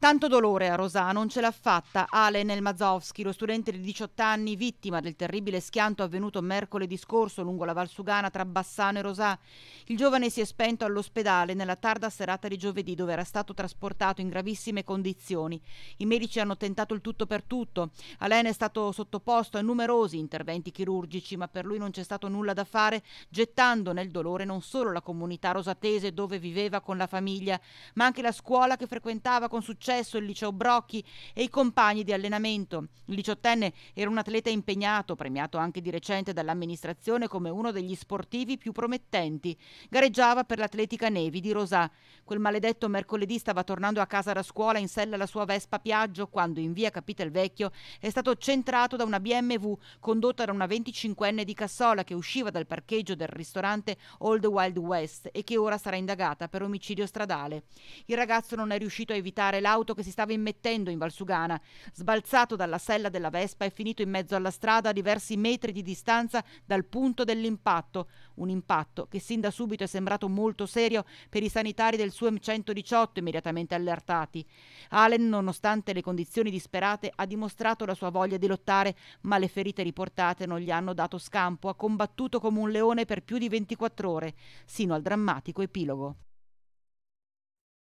Tanto dolore a Rosà, non ce l'ha fatta Ale Nelmazovski, lo studente di 18 anni vittima del terribile schianto avvenuto mercoledì scorso lungo la Valsugana tra Bassano e Rosà. Il giovane si è spento all'ospedale nella tarda serata di giovedì dove era stato trasportato in gravissime condizioni. I medici hanno tentato il tutto per tutto. Alen è stato sottoposto a numerosi interventi chirurgici, ma per lui non c'è stato nulla da fare, gettando nel dolore non solo la comunità rosatese dove viveva con la famiglia, ma anche la scuola che frequentava con successo successo il liceo Brocchi e i compagni di allenamento. Il diciottenne era un atleta impegnato, premiato anche di recente dall'amministrazione come uno degli sportivi più promettenti. Gareggiava per l'atletica Nevi di Rosà. Quel maledetto mercoledì stava tornando a casa da scuola in sella alla sua Vespa Piaggio quando in via Capitelvecchio è stato centrato da una BMW condotta da una 25enne di Cassola che usciva dal parcheggio del ristorante Old Wild West e che ora sarà indagata per omicidio stradale. Il ragazzo non è riuscito a evitare l'auto auto che si stava immettendo in Valsugana. Sbalzato dalla sella della Vespa è finito in mezzo alla strada a diversi metri di distanza dal punto dell'impatto. Un impatto che sin da subito è sembrato molto serio per i sanitari del SUEM 118 immediatamente allertati. Allen, nonostante le condizioni disperate, ha dimostrato la sua voglia di lottare, ma le ferite riportate non gli hanno dato scampo. Ha combattuto come un leone per più di 24 ore, sino al drammatico epilogo.